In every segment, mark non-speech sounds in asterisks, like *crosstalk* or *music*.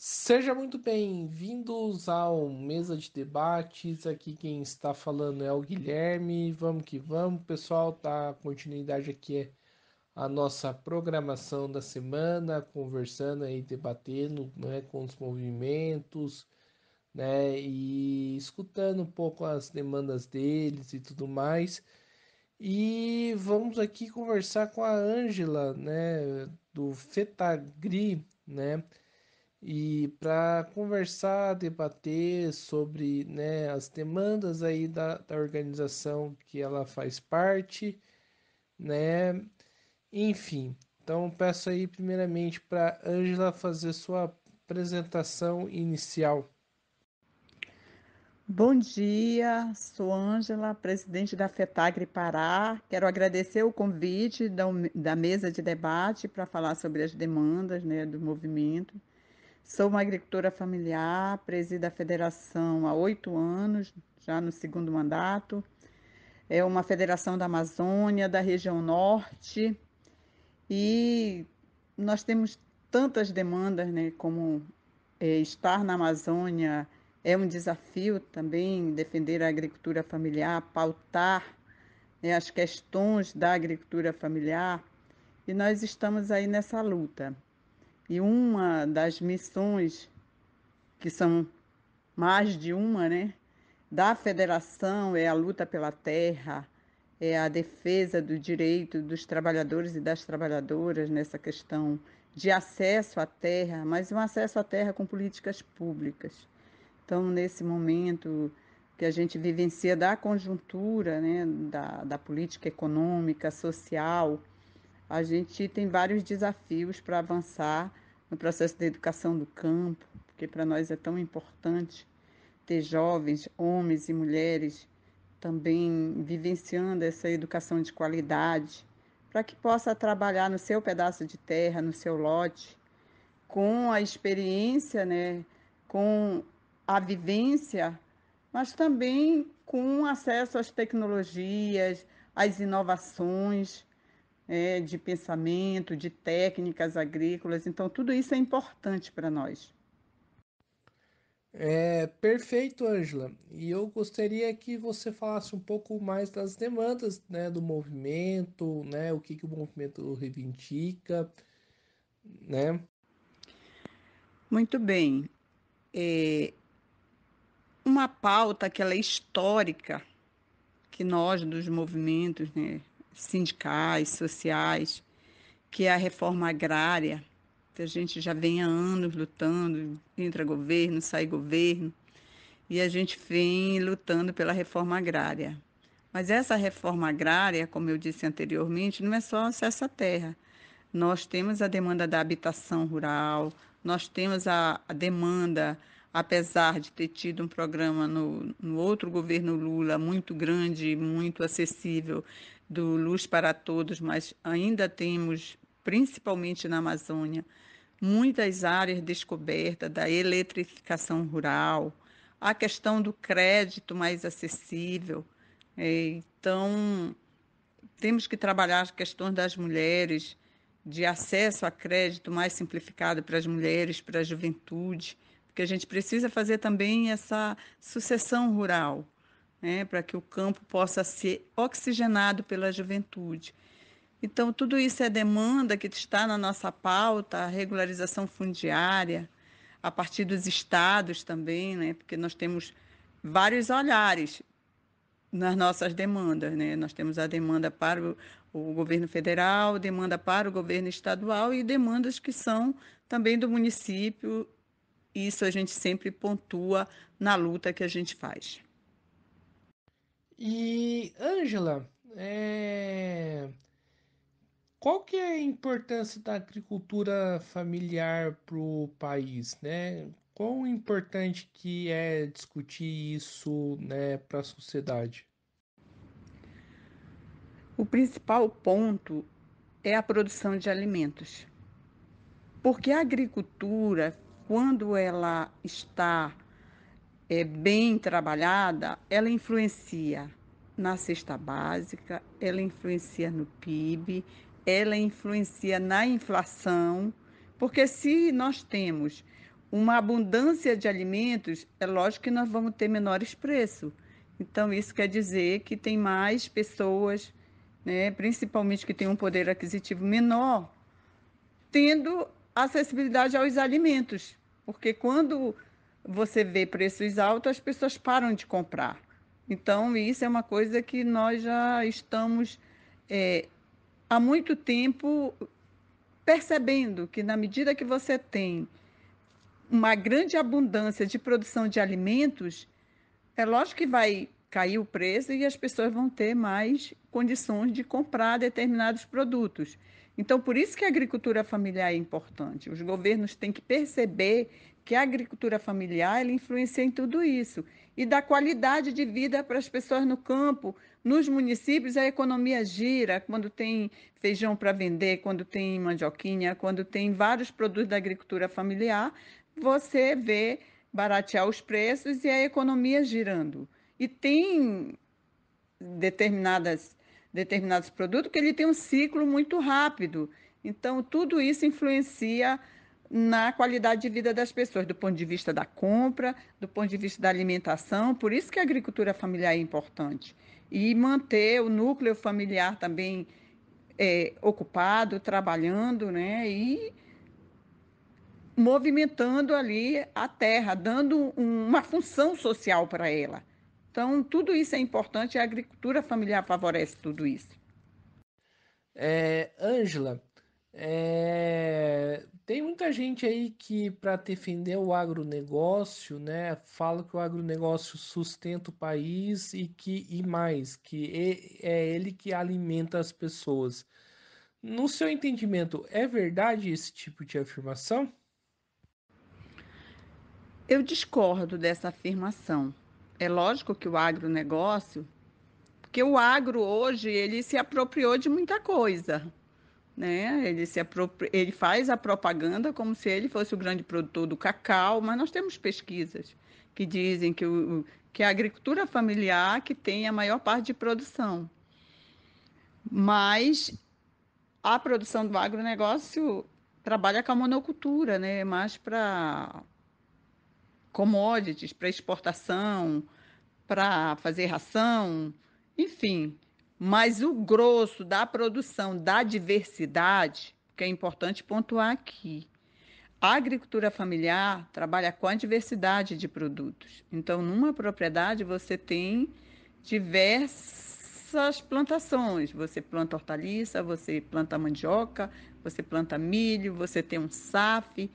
Seja muito bem-vindos ao Mesa de Debates. Aqui quem está falando é o Guilherme. Vamos que vamos, pessoal. Tá continuidade aqui é a nossa programação da semana, conversando aí, debatendo, né, com os movimentos, né, e escutando um pouco as demandas deles e tudo mais. E vamos aqui conversar com a Ângela, né, do Fetagri, né? e para conversar, debater sobre né, as demandas aí da, da organização que ela faz parte, né? Enfim, então peço aí primeiramente para Ângela fazer sua apresentação inicial. Bom dia, sou Ângela, presidente da FETAGRE Pará. Quero agradecer o convite da, da mesa de debate para falar sobre as demandas né, do movimento Sou uma agricultora familiar, presido a federação há oito anos, já no segundo mandato. É uma federação da Amazônia, da região norte, e nós temos tantas demandas, né, como é, estar na Amazônia é um desafio também, defender a agricultura familiar, pautar né, as questões da agricultura familiar, e nós estamos aí nessa luta. E uma das missões, que são mais de uma, né, da federação é a luta pela terra, é a defesa do direito dos trabalhadores e das trabalhadoras nessa questão de acesso à terra, mas um acesso à terra com políticas públicas. Então, nesse momento que a gente vivencia da conjuntura, né, da, da política econômica, social, a gente tem vários desafios para avançar no processo da educação do campo, porque para nós é tão importante ter jovens, homens e mulheres também vivenciando essa educação de qualidade, para que possa trabalhar no seu pedaço de terra, no seu lote, com a experiência, né, com a vivência, mas também com acesso às tecnologias, às inovações, é, de pensamento, de técnicas agrícolas. Então, tudo isso é importante para nós. É, perfeito, Ângela. E eu gostaria que você falasse um pouco mais das demandas né, do movimento, né, o que, que o movimento reivindica, né? Muito bem. É uma pauta que ela é histórica, que nós dos movimentos, né, sindicais, sociais, que é a reforma agrária, que a gente já vem há anos lutando, entra governo, sai governo, e a gente vem lutando pela reforma agrária. Mas essa reforma agrária, como eu disse anteriormente, não é só acesso à terra. Nós temos a demanda da habitação rural, nós temos a, a demanda, apesar de ter tido um programa no, no outro governo Lula muito grande, muito acessível, do Luz para Todos, mas ainda temos, principalmente na Amazônia, muitas áreas descobertas da eletrificação rural, a questão do crédito mais acessível. É, então, temos que trabalhar as questões das mulheres, de acesso a crédito mais simplificado para as mulheres, para a juventude, porque a gente precisa fazer também essa sucessão rural né, para que o campo possa ser oxigenado pela juventude. Então, tudo isso é demanda que está na nossa pauta, a regularização fundiária, a partir dos estados também, né, porque nós temos vários olhares nas nossas demandas. Né? Nós temos a demanda para o, o governo federal, demanda para o governo estadual e demandas que são também do município. Isso a gente sempre pontua na luta que a gente faz. E, Ângela, é... qual que é a importância da agricultura familiar para o país, né? Quão importante que é discutir isso né, para a sociedade? O principal ponto é a produção de alimentos. Porque a agricultura, quando ela está é, bem trabalhada, ela influencia na cesta básica, ela influencia no PIB, ela influencia na inflação, porque se nós temos uma abundância de alimentos, é lógico que nós vamos ter menores preços. Então, isso quer dizer que tem mais pessoas, né, principalmente que têm um poder aquisitivo menor, tendo acessibilidade aos alimentos. Porque quando você vê preços altos, as pessoas param de comprar. Então, isso é uma coisa que nós já estamos é, há muito tempo percebendo que, na medida que você tem uma grande abundância de produção de alimentos, é lógico que vai cair o preço e as pessoas vão ter mais condições de comprar determinados produtos. Então, por isso que a agricultura familiar é importante. Os governos têm que perceber que a agricultura familiar ela influencia em tudo isso e dá qualidade de vida para as pessoas no campo. Nos municípios, a economia gira quando tem feijão para vender, quando tem mandioquinha, quando tem vários produtos da agricultura familiar. Você vê baratear os preços e a economia girando. E tem determinadas determinados produtos, que ele tem um ciclo muito rápido. Então, tudo isso influencia na qualidade de vida das pessoas, do ponto de vista da compra, do ponto de vista da alimentação. Por isso que a agricultura familiar é importante. E manter o núcleo familiar também é, ocupado, trabalhando, né? E movimentando ali a terra, dando uma função social para ela. Então, tudo isso é importante e a agricultura familiar favorece tudo isso. É, Ângela, é, é, tem muita gente aí que, para defender o agronegócio, né, fala que o agronegócio sustenta o país e que e mais, que é ele que alimenta as pessoas. No seu entendimento, é verdade esse tipo de afirmação? Eu discordo dessa afirmação. É lógico que o agronegócio, porque o agro hoje ele se apropriou de muita coisa, né? Ele se apropria, ele faz a propaganda como se ele fosse o grande produtor do cacau, mas nós temos pesquisas que dizem que o que a agricultura familiar que tem a maior parte de produção. Mas a produção do agronegócio trabalha com a monocultura, né? Mais para commodities para exportação, para fazer ração, enfim. Mas o grosso da produção da diversidade, que é importante pontuar aqui, a agricultura familiar trabalha com a diversidade de produtos. Então, numa propriedade, você tem diversas plantações. Você planta hortaliça, você planta mandioca, você planta milho, você tem um SAF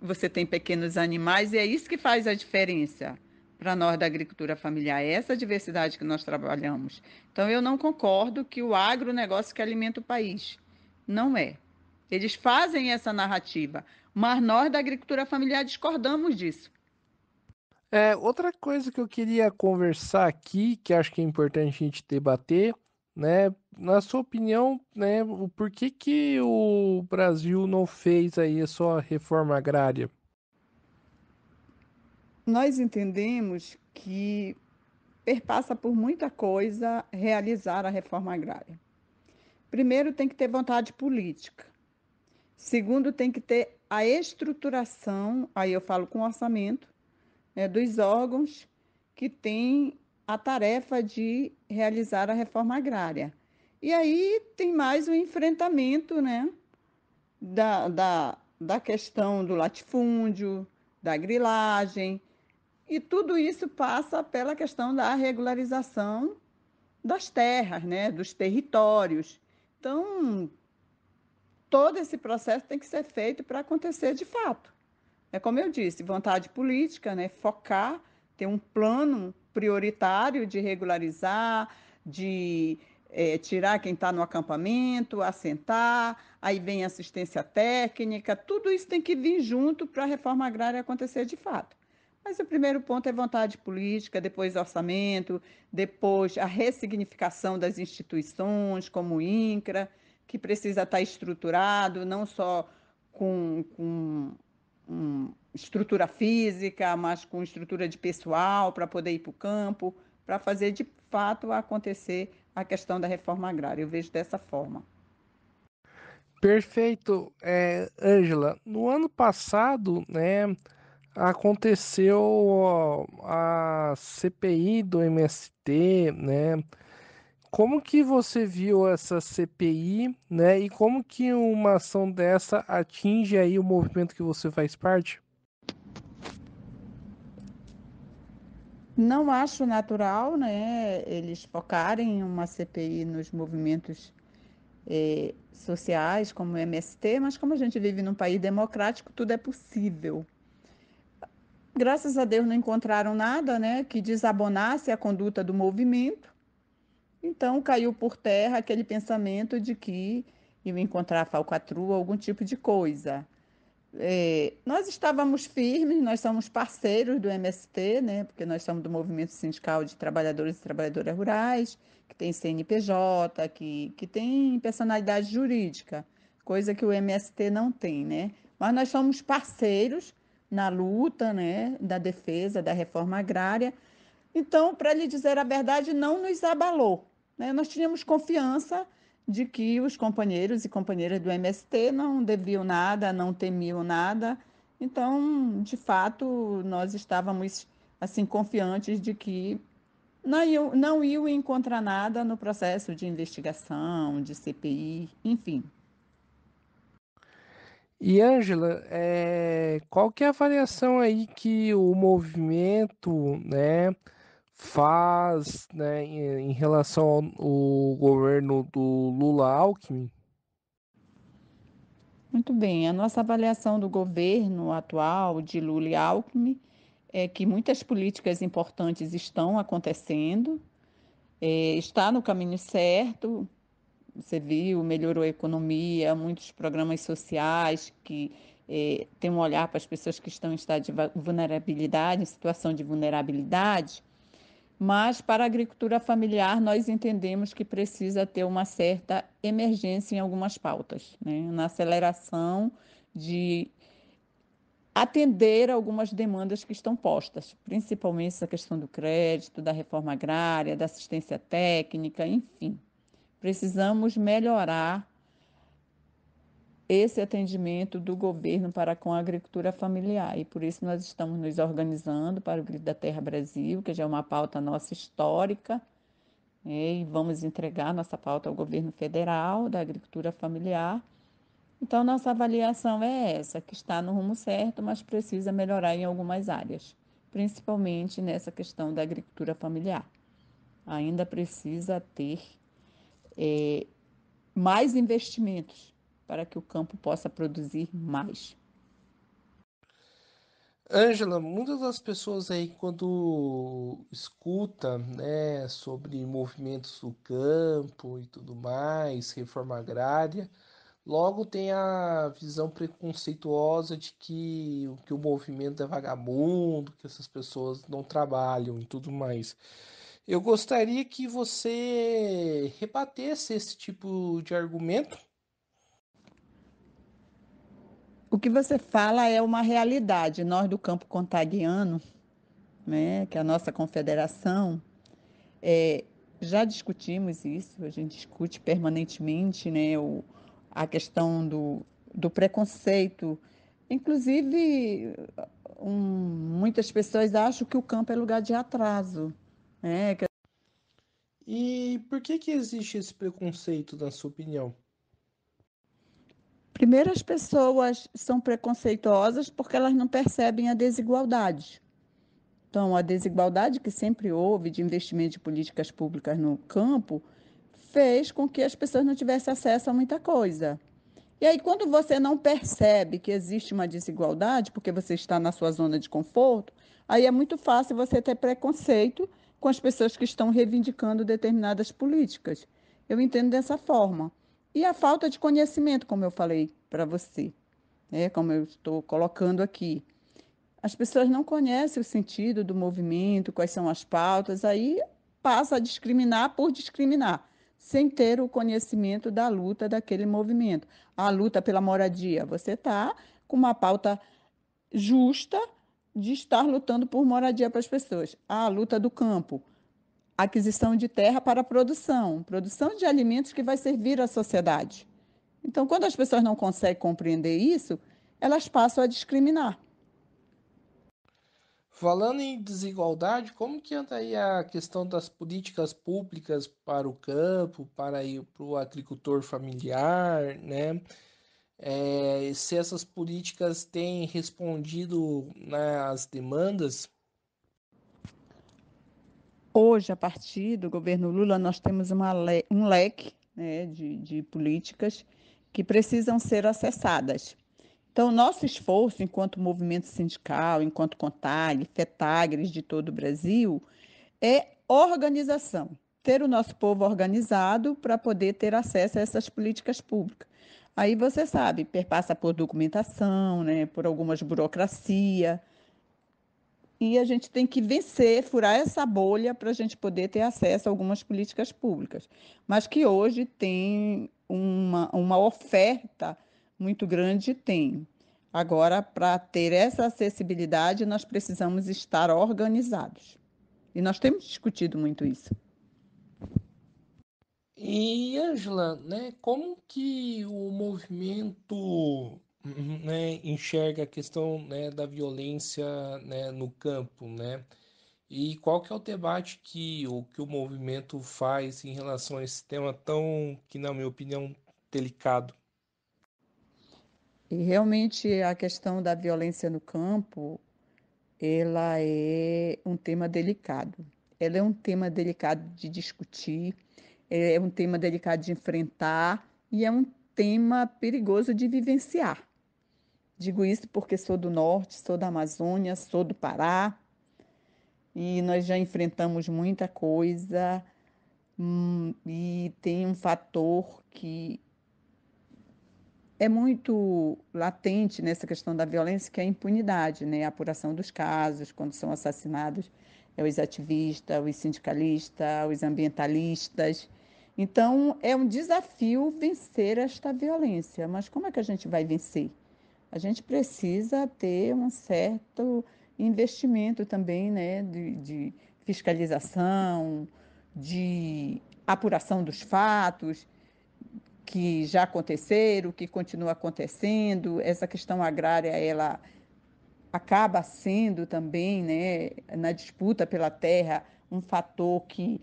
você tem pequenos animais e é isso que faz a diferença para nós da agricultura familiar, é essa diversidade que nós trabalhamos. Então, eu não concordo que o agronegócio é que alimenta o país. Não é. Eles fazem essa narrativa, mas nós da agricultura familiar discordamos disso. É, outra coisa que eu queria conversar aqui, que acho que é importante a gente debater, né? Na sua opinião, né, o porquê que o Brasil não fez aí a sua reforma agrária? Nós entendemos que perpassa por muita coisa realizar a reforma agrária. Primeiro, tem que ter vontade política. Segundo, tem que ter a estruturação, aí eu falo com orçamento, né, dos órgãos que têm a tarefa de realizar a reforma agrária. E aí tem mais o enfrentamento né, da, da, da questão do latifúndio, da grilagem, e tudo isso passa pela questão da regularização das terras, né, dos territórios. Então, todo esse processo tem que ser feito para acontecer de fato. É como eu disse, vontade política, né, focar, ter um plano prioritário de regularizar, de é, tirar quem está no acampamento, assentar, aí vem assistência técnica, tudo isso tem que vir junto para a reforma agrária acontecer de fato. Mas o primeiro ponto é vontade política, depois orçamento, depois a ressignificação das instituições, como o INCRA, que precisa estar tá estruturado, não só com, com um, estrutura física, mas com estrutura de pessoal para poder ir para o campo, para fazer de fato acontecer a questão da reforma agrária. Eu vejo dessa forma. Perfeito, é, Ângela. no ano passado, né, aconteceu a CPI do MST, né? Como que você viu essa CPI, né? E como que uma ação dessa atinge aí o movimento que você faz parte? Não acho natural, né? Eles focarem uma CPI nos movimentos eh, sociais, como o MST, mas como a gente vive num país democrático, tudo é possível. Graças a Deus não encontraram nada, né, que desabonasse a conduta do movimento então caiu por terra aquele pensamento de que ia encontrar falcatrua, algum tipo de coisa. É, nós estávamos firmes, nós somos parceiros do MST, né, porque nós somos do Movimento Sindical de Trabalhadores e Trabalhadoras Rurais, que tem CNPJ, que, que tem personalidade jurídica, coisa que o MST não tem, né? Mas nós somos parceiros na luta, né, da defesa da reforma agrária. Então, para lhe dizer a verdade, não nos abalou né? Nós tínhamos confiança de que os companheiros e companheiras do MST não deviam nada, não temiam nada. Então, de fato, nós estávamos assim confiantes de que não iam, não iam encontrar nada no processo de investigação, de CPI, enfim. E Ângela, é, qual que é a avaliação aí que o movimento, né, faz né, em relação ao, ao governo do Lula Alckmin? Muito bem, a nossa avaliação do governo atual de Lula e Alckmin é que muitas políticas importantes estão acontecendo, é, está no caminho certo, você viu, melhorou a economia, muitos programas sociais que é, têm um olhar para as pessoas que estão em estado de vulnerabilidade, em situação de vulnerabilidade, mas para a agricultura familiar nós entendemos que precisa ter uma certa emergência em algumas pautas, né? na aceleração de atender algumas demandas que estão postas, principalmente essa questão do crédito, da reforma agrária, da assistência técnica, enfim. Precisamos melhorar esse atendimento do governo para com a agricultura familiar. E por isso nós estamos nos organizando para o Grito da Terra Brasil, que já é uma pauta nossa histórica, né? e vamos entregar nossa pauta ao governo federal da agricultura familiar. Então, nossa avaliação é essa, que está no rumo certo, mas precisa melhorar em algumas áreas, principalmente nessa questão da agricultura familiar. Ainda precisa ter é, mais investimentos para que o campo possa produzir mais. Ângela, muitas das pessoas aí quando escuta, né, sobre movimentos do campo e tudo mais, reforma agrária, logo tem a visão preconceituosa de que, que o movimento é vagabundo, que essas pessoas não trabalham e tudo mais. Eu gostaria que você rebatesse esse tipo de argumento, O que você fala é uma realidade. Nós do campo contagiano, né, que é a nossa confederação, é, já discutimos isso, a gente discute permanentemente né, o, a questão do, do preconceito. Inclusive, um, muitas pessoas acham que o campo é lugar de atraso. Né? E por que, que existe esse preconceito, na sua opinião? Primeiro, as pessoas são preconceituosas porque elas não percebem a desigualdade. Então, a desigualdade que sempre houve de investimento de políticas públicas no campo fez com que as pessoas não tivessem acesso a muita coisa. E aí, quando você não percebe que existe uma desigualdade, porque você está na sua zona de conforto, aí é muito fácil você ter preconceito com as pessoas que estão reivindicando determinadas políticas. Eu entendo dessa forma. E a falta de conhecimento, como eu falei para você, né? como eu estou colocando aqui. As pessoas não conhecem o sentido do movimento, quais são as pautas, aí passa a discriminar por discriminar, sem ter o conhecimento da luta daquele movimento. A luta pela moradia, você está com uma pauta justa de estar lutando por moradia para as pessoas. A luta do campo, aquisição de terra para produção, produção de alimentos que vai servir à sociedade. Então, quando as pessoas não conseguem compreender isso, elas passam a discriminar. Falando em desigualdade, como que anda aí a questão das políticas públicas para o campo, para, o agricultor familiar, né? É, se essas políticas têm respondido às né, demandas Hoje, a partir do governo Lula, nós temos le um leque né, de, de políticas que precisam ser acessadas. Então, nosso esforço enquanto movimento sindical, enquanto CONTAG, FETAGRES de todo o Brasil, é organização, ter o nosso povo organizado para poder ter acesso a essas políticas públicas. Aí você sabe, perpassa por documentação, né, por algumas burocracia, e a gente tem que vencer, furar essa bolha para a gente poder ter acesso a algumas políticas públicas, mas que hoje tem uma, uma oferta muito grande, tem. Agora, para ter essa acessibilidade, nós precisamos estar organizados. E nós temos discutido muito isso. E, Angela, né, como que o movimento Uhum, né, enxerga a questão né, da violência né, no campo, né? E qual que é o debate que o que o movimento faz em relação a esse tema tão, que na minha opinião, delicado? E realmente a questão da violência no campo, ela é um tema delicado. Ela é um tema delicado de discutir, é um tema delicado de enfrentar e é um tema perigoso de vivenciar. Digo isso porque sou do norte, sou da Amazônia, sou do Pará e nós já enfrentamos muita coisa. Hum, e tem um fator que é muito latente nessa questão da violência, que é a impunidade, né? a apuração dos casos, quando são assassinados é os ativistas, os sindicalistas, os ambientalistas. Então, é um desafio vencer esta violência, mas como é que a gente vai vencer? a gente precisa ter um certo investimento também né, de, de fiscalização, de apuração dos fatos que já aconteceram, que continua acontecendo. Essa questão agrária, ela acaba sendo também, né, na disputa pela terra, um fator que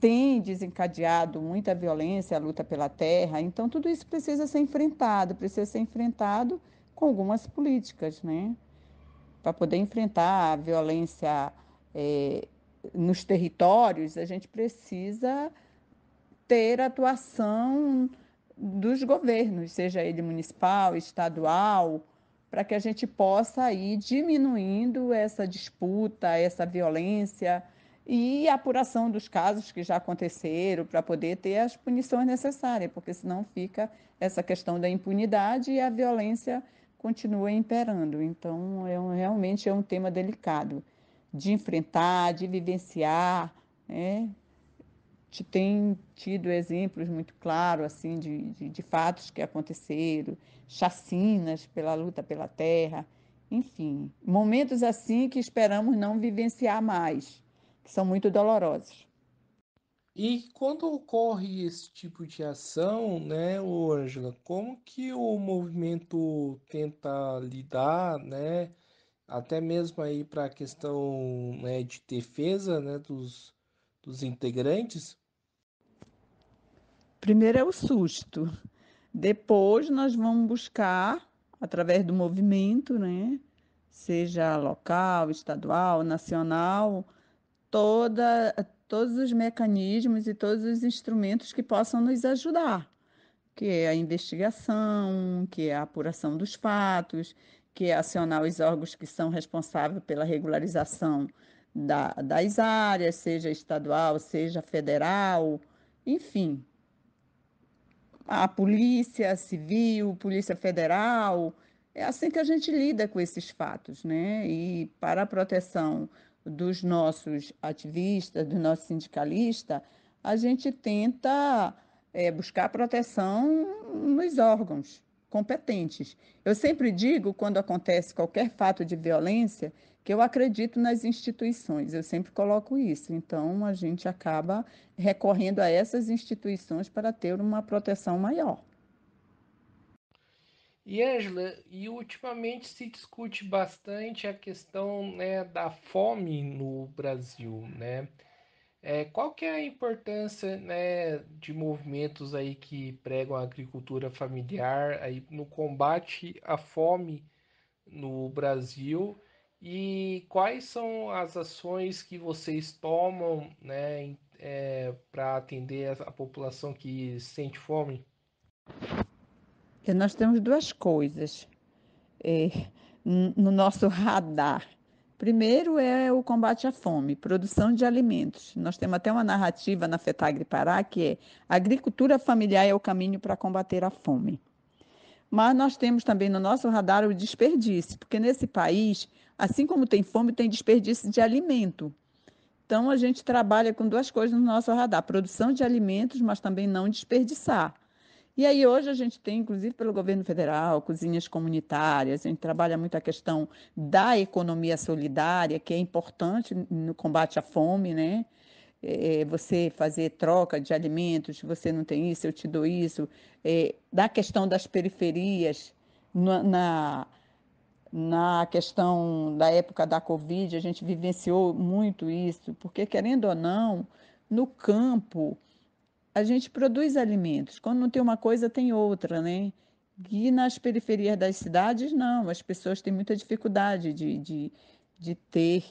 tem desencadeado muita violência, a luta pela terra. Então, tudo isso precisa ser enfrentado, precisa ser enfrentado com algumas políticas, né? Para poder enfrentar a violência é, nos territórios, a gente precisa ter atuação dos governos, seja ele municipal, estadual, para que a gente possa ir diminuindo essa disputa, essa violência e a apuração dos casos que já aconteceram para poder ter as punições necessárias, porque senão fica essa questão da impunidade e a violência continua imperando. Então, é um, realmente é um tema delicado de enfrentar, de vivenciar, né? tem tido exemplos muito claros assim de, de, de fatos que aconteceram, chacinas pela luta pela terra, enfim, momentos assim que esperamos não vivenciar mais que são muito dolorosos. E quando ocorre esse tipo de ação, né, Ângela, como que o movimento tenta lidar, né, até mesmo aí para a questão né, de defesa né, dos, dos integrantes? Primeiro é o susto. Depois nós vamos buscar, através do movimento, né, seja local, estadual, nacional, toda, todos os mecanismos e todos os instrumentos que possam nos ajudar, que é a investigação, que é a apuração dos fatos, que é acionar os órgãos que são responsáveis pela regularização da, das áreas, seja estadual, seja federal, enfim. A polícia civil, polícia federal, é assim que a gente lida com esses fatos, né? E para a proteção dos nossos ativistas, do nosso sindicalista, a gente tenta é, buscar proteção nos órgãos competentes. Eu sempre digo, quando acontece qualquer fato de violência, que eu acredito nas instituições, eu sempre coloco isso. Então, a gente acaba recorrendo a essas instituições para ter uma proteção maior. E Angela, e ultimamente se discute bastante a questão né, da fome no Brasil, né? É, qual que é a importância né, de movimentos aí que pregam a agricultura familiar aí no combate à fome no Brasil e quais são as ações que vocês tomam né, é, para atender a população que sente fome? É, nós temos duas coisas é, no nosso *laughs* radar. Primeiro é o combate à fome, produção de alimentos. Nós temos até uma narrativa na FETAGRE Pará que é agricultura familiar é o caminho para combater a fome. Mas nós temos também no nosso radar o desperdício, porque nesse país, assim como tem fome, tem desperdício de alimento. Então a gente trabalha com duas coisas no nosso radar: produção de alimentos, mas também não desperdiçar. E aí hoje a gente tem, inclusive pelo governo federal, cozinhas comunitárias, a gente trabalha muito a questão da economia solidária, que é importante no combate à fome, né? É, é, você fazer troca de alimentos, você não tem isso, eu te dou isso. É, da questão das periferias, na, na, na questão da época da Covid, a gente vivenciou muito isso, porque querendo ou não, no campo, a gente produz alimentos. Quando não tem uma coisa, tem outra, né? E nas periferias das cidades, não. As pessoas têm muita dificuldade de, de, de ter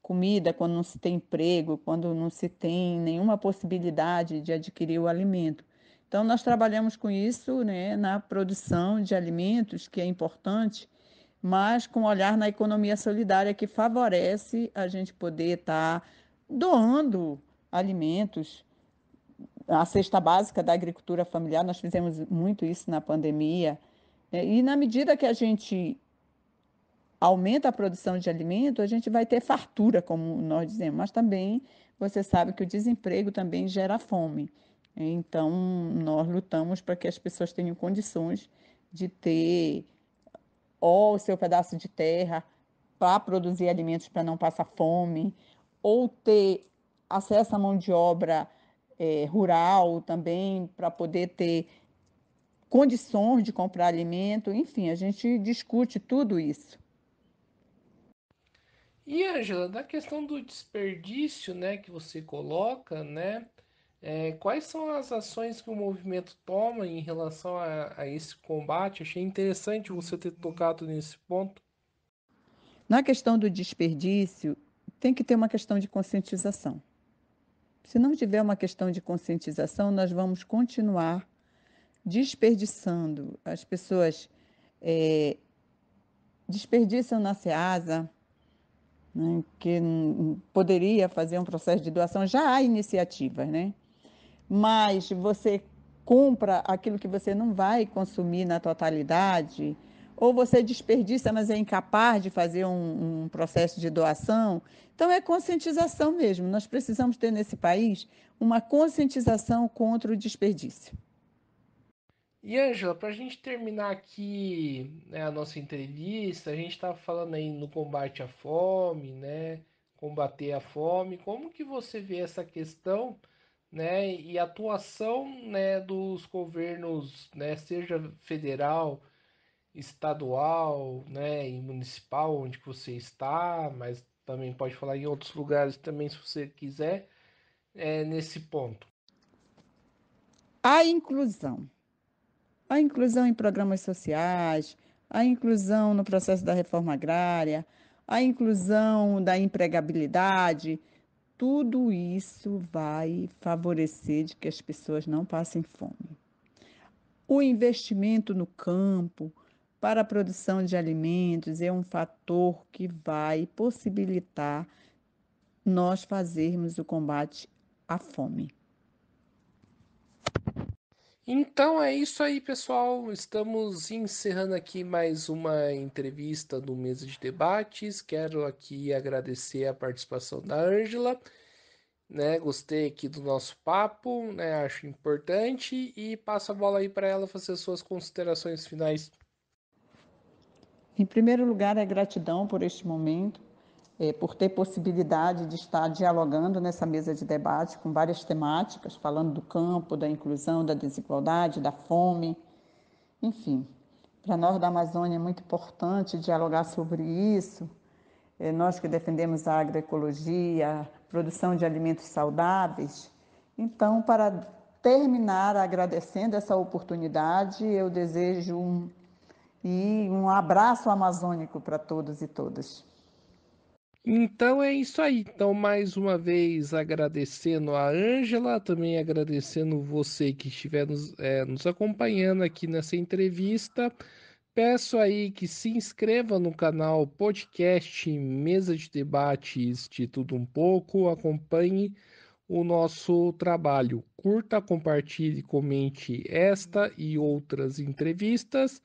comida quando não se tem emprego, quando não se tem nenhuma possibilidade de adquirir o alimento. Então, nós trabalhamos com isso né, na produção de alimentos, que é importante, mas com olhar na economia solidária, que favorece a gente poder estar tá doando alimentos a cesta básica da agricultura familiar, nós fizemos muito isso na pandemia. Né? E na medida que a gente aumenta a produção de alimento, a gente vai ter fartura, como nós dizemos, mas também você sabe que o desemprego também gera fome. Então, nós lutamos para que as pessoas tenham condições de ter ou o seu pedaço de terra para produzir alimentos para não passar fome, ou ter acesso à mão de obra é, rural também, para poder ter condições de comprar alimento, enfim, a gente discute tudo isso. E Angela, da questão do desperdício, né, que você coloca, né, é, quais são as ações que o movimento toma em relação a, a esse combate? Achei interessante você ter tocado nesse ponto. Na questão do desperdício, tem que ter uma questão de conscientização. Se não tiver uma questão de conscientização, nós vamos continuar desperdiçando. As pessoas é, desperdiçam na SEASA, né, que poderia fazer um processo de doação. Já há iniciativas, né? Mas você compra aquilo que você não vai consumir na totalidade ou você desperdiça, mas é incapaz de fazer um, um, processo de doação. Então, é conscientização mesmo. Nós precisamos ter nesse país uma conscientização contra o desperdício. E, Ângela, para a gente terminar aqui né, a nossa entrevista, a gente estava tá falando aí no combate à fome, né? Combater a fome. Como que você vê essa questão né, e a atuação né, dos governos, né, seja federal, estadual né, e municipal onde você está, mas também pode falar em outros lugares também se você quiser, é nesse ponto. A inclusão. A inclusão em programas sociais, a inclusão no processo da reforma agrária, a inclusão da empregabilidade, tudo isso vai favorecer de que as pessoas não passem fome. O investimento no campo, para a produção de alimentos é um fator que vai possibilitar nós fazermos o combate à fome. Então é isso aí, pessoal. Estamos encerrando aqui mais uma entrevista do Mesa de Debates. Quero aqui agradecer a participação da Ângela. Né? Gostei aqui do nosso papo, né? acho importante. E passo a bola aí para ela fazer suas considerações finais. Em primeiro lugar, é gratidão por este momento, é, por ter possibilidade de estar dialogando nessa mesa de debate com várias temáticas, falando do campo, da inclusão, da desigualdade, da fome, enfim. Para nós da Amazônia é muito importante dialogar sobre isso. É, nós que defendemos a agroecologia, a produção de alimentos saudáveis. Então, para terminar agradecendo essa oportunidade, eu desejo um e um abraço amazônico para todos e todas. Então é isso aí. Então, mais uma vez agradecendo a Ângela, também agradecendo você que estiver nos, é, nos acompanhando aqui nessa entrevista. Peço aí que se inscreva no canal Podcast Mesa de Debates de Tudo Um Pouco, acompanhe o nosso trabalho. Curta, compartilhe, comente esta e outras entrevistas.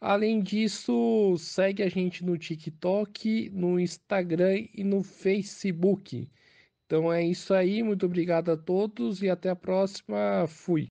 Além disso, segue a gente no TikTok, no Instagram e no Facebook. Então é isso aí, muito obrigado a todos e até a próxima. Fui.